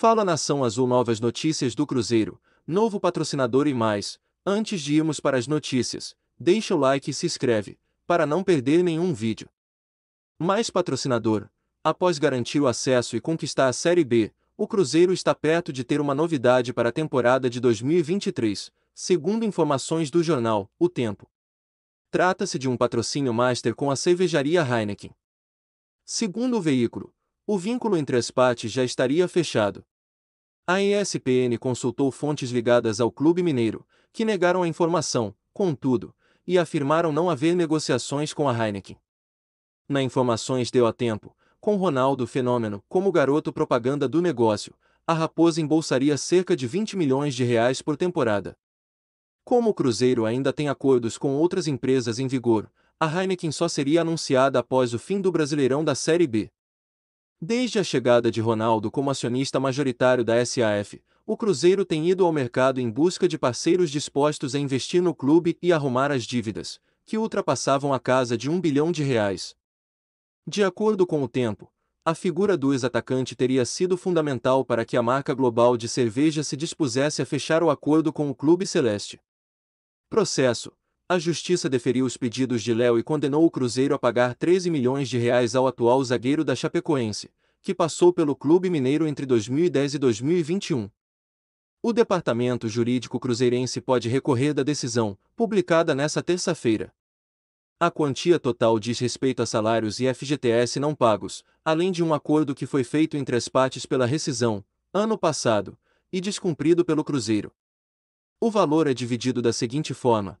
Fala Nação Azul Novas notícias do Cruzeiro, novo patrocinador e mais. Antes de irmos para as notícias, deixa o like e se inscreve, para não perder nenhum vídeo. Mais patrocinador. Após garantir o acesso e conquistar a Série B, o Cruzeiro está perto de ter uma novidade para a temporada de 2023, segundo informações do jornal O Tempo. Trata-se de um patrocínio master com a cervejaria Heineken. Segundo o veículo, o vínculo entre as partes já estaria fechado. A ESPN consultou fontes ligadas ao Clube Mineiro, que negaram a informação, contudo, e afirmaram não haver negociações com a Heineken. Na informações deu a tempo, com Ronaldo Fenômeno como garoto propaganda do negócio, a Raposa embolsaria cerca de 20 milhões de reais por temporada. Como o Cruzeiro ainda tem acordos com outras empresas em vigor, a Heineken só seria anunciada após o fim do Brasileirão da Série B. Desde a chegada de Ronaldo como acionista majoritário da SAF, o Cruzeiro tem ido ao mercado em busca de parceiros dispostos a investir no clube e arrumar as dívidas, que ultrapassavam a casa de um bilhão de reais. De acordo com o tempo, a figura do ex-atacante teria sido fundamental para que a marca global de cerveja se dispusesse a fechar o acordo com o Clube Celeste. Processo: a justiça deferiu os pedidos de Léo e condenou o Cruzeiro a pagar 13 milhões de reais ao atual zagueiro da Chapecoense, que passou pelo Clube Mineiro entre 2010 e 2021. O Departamento Jurídico Cruzeirense pode recorrer da decisão, publicada nesta terça-feira. A quantia total diz respeito a salários e FGTS não pagos, além de um acordo que foi feito entre as partes pela rescisão, ano passado, e descumprido pelo Cruzeiro. O valor é dividido da seguinte forma: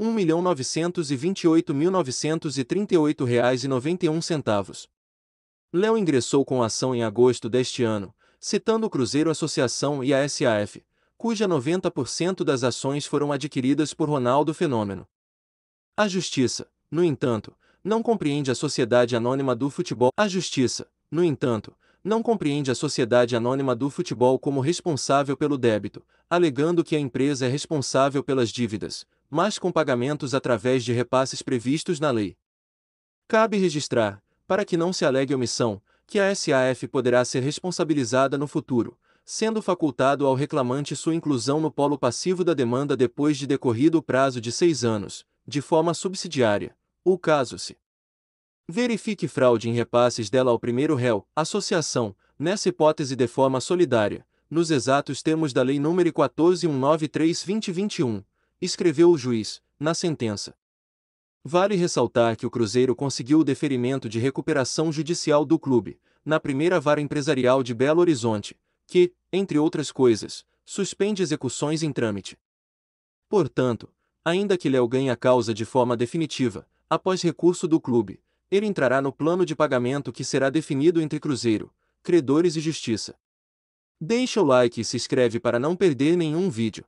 R$ reais e centavos. Léo ingressou com ação em agosto deste ano, citando o Cruzeiro Associação e a SAF, cuja 90% das ações foram adquiridas por Ronaldo Fenômeno. A justiça, no entanto, não compreende a sociedade anônima do futebol. A justiça, no entanto, não compreende a sociedade anônima do futebol como responsável pelo débito, alegando que a empresa é responsável pelas dívidas, mas com pagamentos através de repasses previstos na lei. Cabe registrar, para que não se alegue omissão, que a SAF poderá ser responsabilizada no futuro, sendo facultado ao reclamante sua inclusão no polo passivo da demanda depois de decorrido o prazo de seis anos, de forma subsidiária, o caso-se. Verifique fraude em repasses dela ao primeiro réu, associação, nessa hipótese de forma solidária, nos exatos termos da Lei nº 14193-2021, escreveu o juiz, na sentença. Vale ressaltar que o Cruzeiro conseguiu o deferimento de recuperação judicial do clube, na primeira vara empresarial de Belo Horizonte, que, entre outras coisas, suspende execuções em trâmite. Portanto, ainda que Léo ganhe a causa de forma definitiva, após recurso do clube, ele entrará no plano de pagamento que será definido entre Cruzeiro, credores e Justiça. Deixa o like e se inscreve para não perder nenhum vídeo.